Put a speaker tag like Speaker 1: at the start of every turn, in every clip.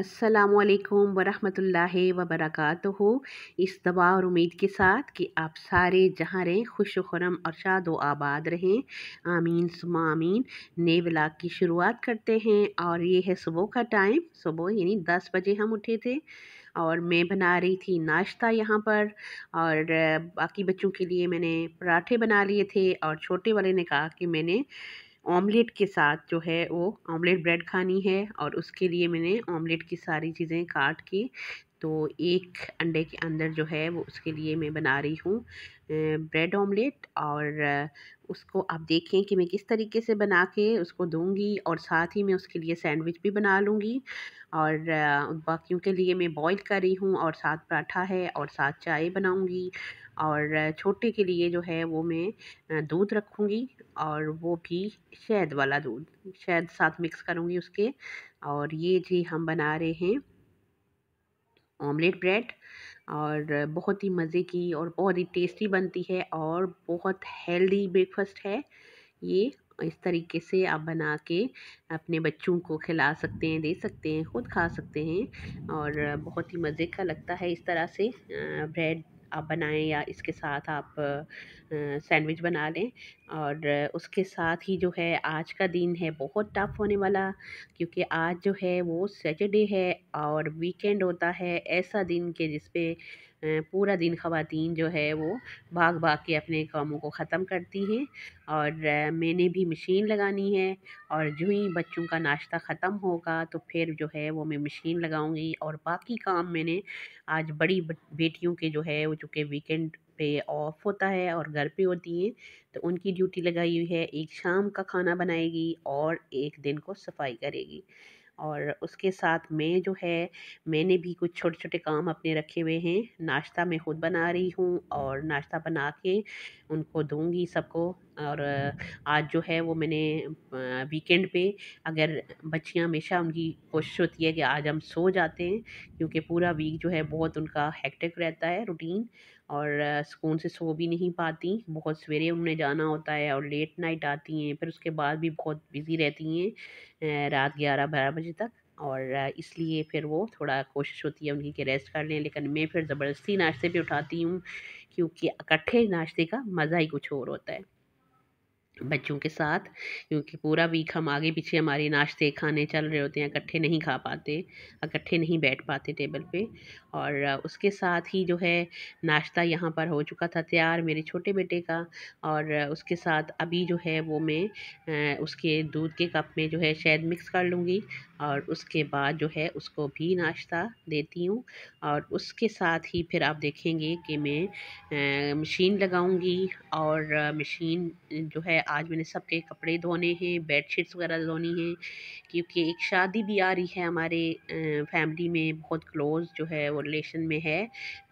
Speaker 1: असलकम वरहमतुल्लाह वबरकत हो इस दवा और उम्मीद के साथ कि आप सारे जहाँ रहें खुश खुरम और शाद व आबाद रहें आमीन सुमा आमीन नए ब्लाग की शुरुआत करते हैं और ये है सुबह का टाइम सुबह यानी दस बजे हम उठे थे और मैं बना रही थी नाश्ता यहाँ पर और बाकी बच्चों के लिए मैंने पराठे बना लिए थे और छोटे वाले ने कहा कि मैंने ऑमलेट के साथ जो है वो ऑमलेट ब्रेड खानी है और उसके लिए मैंने ऑमलेट की सारी चीज़ें काट के तो एक अंडे के अंदर जो है वो उसके लिए मैं बना रही हूँ ब्रेड ऑमलेट और उसको आप देखें कि मैं किस तरीके से बना के उसको दूंगी और साथ ही मैं उसके लिए सैंडविच भी बना लूँगी और बाकियों के लिए मैं बॉईल कर रही हूँ और साथ पराठा है और साथ चाय बनाऊँगी और छोटे के लिए जो है वो मैं दूध रखूँगी और वो भी शहद वाला दूध शहद साथ मिक्स करूँगी उसके और ये जी हम बना रहे हैं ऑमलेट ब्रेड और बहुत ही मज़े की और बहुत ही टेस्टी बनती है और बहुत हेल्दी ब्रेकफास्ट है ये इस तरीके से आप बना के अपने बच्चों को खिला सकते हैं दे सकते हैं खुद खा सकते हैं और बहुत ही मज़े का लगता है इस तरह से ब्रेड आप बनाएं या इसके साथ आप सैंडविच बना लें और उसके साथ ही जो है आज का दिन है बहुत टफ होने वाला क्योंकि आज जो है वो सैटरडे है और वीकेंड होता है ऐसा दिन के जिसपे पूरा दिन ख़वातीन जो है वो भाग भाग के अपने कामों को ख़त्म करती हैं और मैंने भी मशीन लगानी है और जो ही बच्चों का नाश्ता ख़त्म होगा तो फिर जो है वो मैं मशीन लगाऊंगी और बाकी काम मैंने आज बड़ी बेटियों के जो है वो चूँकि वीकेंड पे ऑफ होता है और घर पे होती हैं तो उनकी ड्यूटी लगाई हुई है एक शाम का खाना बनाएगी और एक दिन को सफाई करेगी और उसके साथ मैं जो है मैंने भी कुछ छोटे छोटे काम अपने रखे हुए हैं नाश्ता मैं ख़ुद बना रही हूँ और नाश्ता बना के उनको दूँगी सबको और आज जो है वो मैंने वीकेंड पे अगर बच्चियाँ हमेशा उनकी कोशिश होती है कि आज हम सो जाते हैं क्योंकि पूरा वीक जो है बहुत उनका हैक्टिक रहता है रूटीन और सुकून से सो भी नहीं पाती बहुत सवेरे उन्हें जाना होता है और लेट नाइट आती हैं फिर उसके बाद भी बहुत बिज़ी रहती हैं रात ग्यारह बारह बजे तक और इसलिए फिर वो थोड़ा कोशिश होती है उनकी कि रेस्ट कर लें लेकिन मैं फिर ज़बरदस्ती नाश्ते पे उठाती हूँ क्योंकि इकट्ठे नाश्ते का मज़ा ही कुछ और होता है बच्चों के साथ क्योंकि पूरा वीक हम आगे पीछे हमारे नाश्ते खाने चल रहे होते हैं इकट्ठे नहीं खा पाते इकट्ठे नहीं बैठ पाते टेबल पे और उसके साथ ही जो है नाश्ता यहाँ पर हो चुका था तैयार मेरे छोटे बेटे का और उसके साथ अभी जो है वो मैं उसके दूध के कप में जो है शायद मिक्स कर लूँगी और उसके बाद जो है उसको भी नाश्ता देती हूँ और उसके साथ ही फिर आप देखेंगे कि मैं मशीन लगाऊंगी और मशीन जो है आज मैंने सबके कपड़े धोने हैं बेड शीट्स वगैरह धोनी हैं क्योंकि एक शादी भी आ रही है हमारे फैमिली में बहुत क्लोज़ जो है वो रिलेशन में है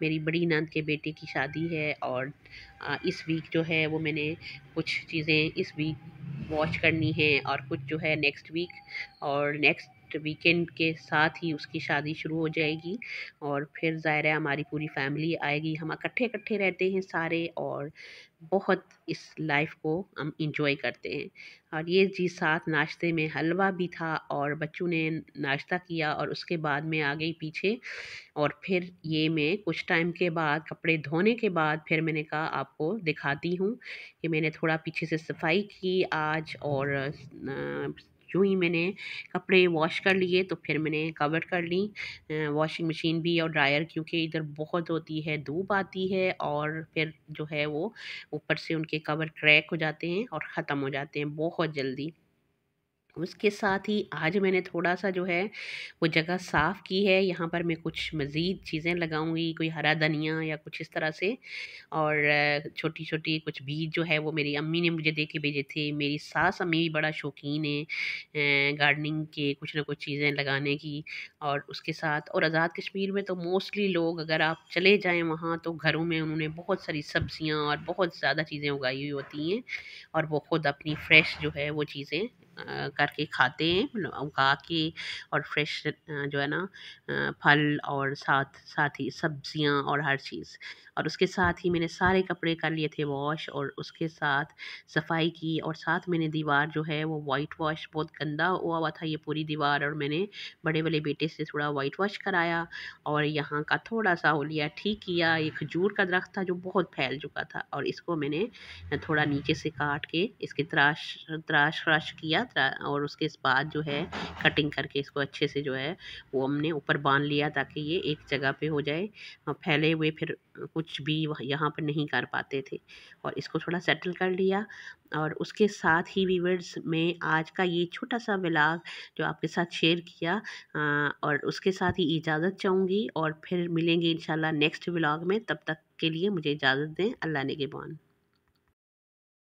Speaker 1: मेरी बड़ी नंद के बेटे की शादी है और इस वीक जो है वो मैंने कुछ चीज़ें इस वीक वॉच करनी है और कुछ जो है नेक्स्ट वीक और नेक्स्ट नेक्स्ट वीकेंड के साथ ही उसकी शादी शुरू हो जाएगी और फिर ज़ाहिर है हमारी पूरी फैमिली आएगी हम इकट्ठे इकट्ठे रहते हैं सारे और बहुत इस लाइफ को हम इंजॉय करते हैं और ये जी साथ नाश्ते में हलवा भी था और बच्चों ने नाश्ता किया और उसके बाद में आ गई पीछे और फिर ये मैं कुछ टाइम के बाद कपड़े धोने के बाद फिर मैंने कहा आपको दिखाती हूँ कि मैंने थोड़ा पीछे से सफाई की आज और यूँ ही मैंने कपड़े वॉश कर लिए तो फिर मैंने कवर कर ली वॉशिंग मशीन भी और ड्रायर क्योंकि इधर बहुत होती है धूप आती है और फिर जो है वो ऊपर से उनके कवर क्रैक हो जाते हैं और ख़त्म हो जाते हैं बहुत जल्दी उसके साथ ही आज मैंने थोड़ा सा जो है वो जगह साफ़ की है यहाँ पर मैं कुछ मज़ीद चीज़ें लगाऊंगी कोई हरा धनिया या कुछ इस तरह से और छोटी छोटी कुछ बीज जो है वो मेरी अम्मी ने मुझे दे के भेजे थे मेरी सास अम्मी भी बड़ा शौकीन है गार्डनिंग के कुछ ना कुछ चीज़ें लगाने की और उसके साथ और आज़ाद कश्मीर में तो मोस्टली लोग अगर आप चले जाएँ वहाँ तो घरों में उन्होंने बहुत सारी सब्ज़ियाँ और बहुत ज़्यादा चीज़ें उगाई हुई होती हैं और वो खुद अपनी फ्रेश जो है वो चीज़ें करके खाते हैं उगा के और फ्रेश जो है ना फल और साथ साथ ही सब्जियां और हर चीज़ और उसके साथ ही मैंने सारे कपड़े कर लिए थे वॉश और उसके साथ सफाई की और साथ मैंने दीवार जो है वो वाइट वॉश बहुत गंदा हुआ हुआ था ये पूरी दीवार और मैंने बड़े वाले बेटे से थोड़ा वाइट वॉश कराया और यहाँ का थोड़ा सा हो लिया ठीक किया एक खजूर का दरख्त था जो बहुत फैल चुका था और इसको मैंने थोड़ा नीचे से काट के इसके तराश तराश खराश किया था और उसके बाद जो है कटिंग करके इसको अच्छे से जो है वो हमने ऊपर बांध लिया ताकि ये एक जगह पे हो जाए फैले हुए फिर कुछ भी यहाँ पर नहीं कर पाते थे और इसको थोड़ा सेटल कर लिया और उसके साथ ही वीवर्स में आज का ये छोटा सा विलाग जो आपके साथ शेयर किया और उसके साथ ही इजाज़त चाहूँगी और फिर मिलेंगे इंशाल्लाह नेक्स्ट व्लाग में तब तक के लिए मुझे इजाज़त दें अल्लाह ने के